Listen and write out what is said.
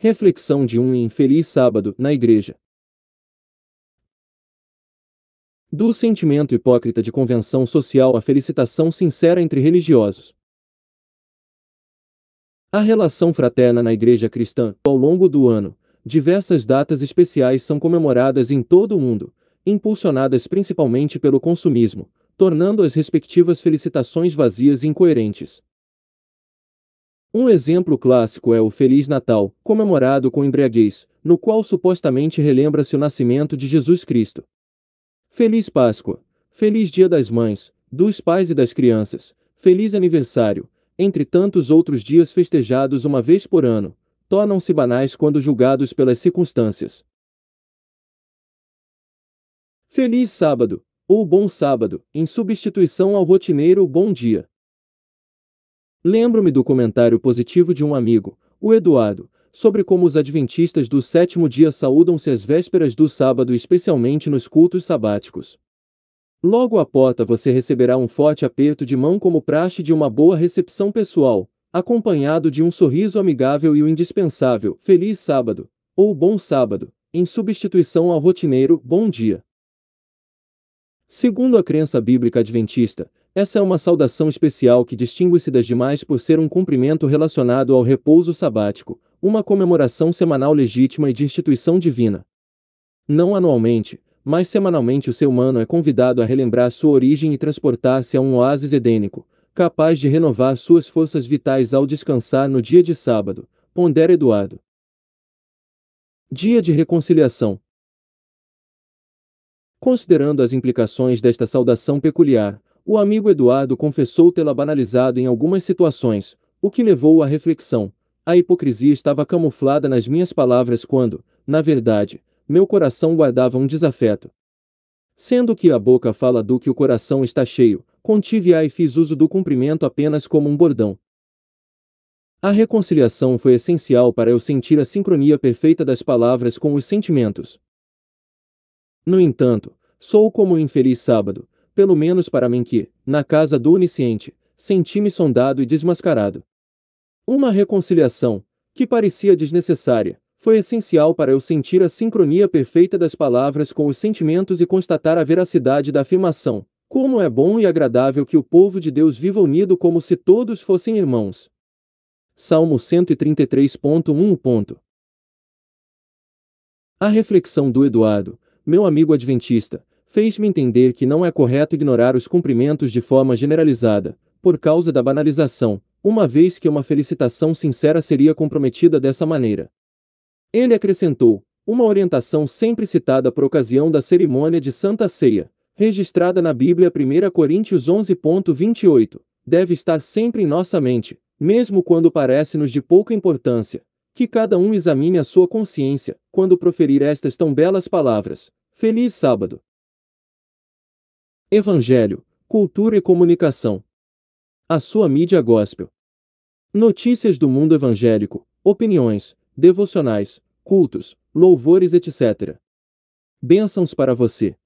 Reflexão de um infeliz sábado na igreja. Do sentimento hipócrita de convenção social à felicitação sincera entre religiosos. A relação fraterna na igreja cristã, ao longo do ano, diversas datas especiais são comemoradas em todo o mundo, impulsionadas principalmente pelo consumismo, tornando as respectivas felicitações vazias e incoerentes. Um exemplo clássico é o Feliz Natal, comemorado com embriaguez, no qual supostamente relembra-se o nascimento de Jesus Cristo. Feliz Páscoa, Feliz Dia das Mães, dos Pais e das Crianças, Feliz Aniversário, entre tantos outros dias festejados uma vez por ano, tornam-se banais quando julgados pelas circunstâncias. Feliz Sábado, ou Bom Sábado, em substituição ao rotineiro Bom Dia. Lembro-me do comentário positivo de um amigo, o Eduardo, sobre como os adventistas do sétimo dia saúdam-se às vésperas do sábado, especialmente nos cultos sabáticos. Logo à porta você receberá um forte aperto de mão como praxe de uma boa recepção pessoal, acompanhado de um sorriso amigável e o indispensável Feliz Sábado, ou Bom Sábado, em substituição ao rotineiro Bom Dia. Segundo a crença bíblica adventista, essa é uma saudação especial que distingue-se das demais por ser um cumprimento relacionado ao repouso sabático, uma comemoração semanal legítima e de instituição divina. Não anualmente, mas semanalmente o ser humano é convidado a relembrar sua origem e transportar-se a um oásis edênico, capaz de renovar suas forças vitais ao descansar no dia de sábado. Pondera Eduardo. Dia de Reconciliação. Considerando as implicações desta saudação peculiar, o amigo Eduardo confessou tê-la banalizado em algumas situações, o que levou à reflexão. A hipocrisia estava camuflada nas minhas palavras quando, na verdade, meu coração guardava um desafeto. Sendo que a boca fala do que o coração está cheio, contive-a e fiz uso do cumprimento apenas como um bordão. A reconciliação foi essencial para eu sentir a sincronia perfeita das palavras com os sentimentos. No entanto, sou como o infeliz sábado, pelo menos para mim que, na casa do onisciente, senti-me sondado e desmascarado. Uma reconciliação, que parecia desnecessária, foi essencial para eu sentir a sincronia perfeita das palavras com os sentimentos e constatar a veracidade da afirmação. Como é bom e agradável que o povo de Deus viva unido como se todos fossem irmãos. Salmo 133.1. A reflexão do Eduardo, meu amigo adventista, fez-me entender que não é correto ignorar os cumprimentos de forma generalizada, por causa da banalização, uma vez que uma felicitação sincera seria comprometida dessa maneira. Ele acrescentou, uma orientação sempre citada por ocasião da cerimônia de Santa Ceia, registrada na Bíblia 1 Coríntios 11.28, deve estar sempre em nossa mente, mesmo quando parece-nos de pouca importância, que cada um examine a sua consciência, quando proferir estas tão belas palavras. Feliz sábado! Evangelho, Cultura e Comunicação. A sua mídia gospel. Notícias do mundo evangélico, opiniões, devocionais, cultos, louvores, etc. Bênçãos para você.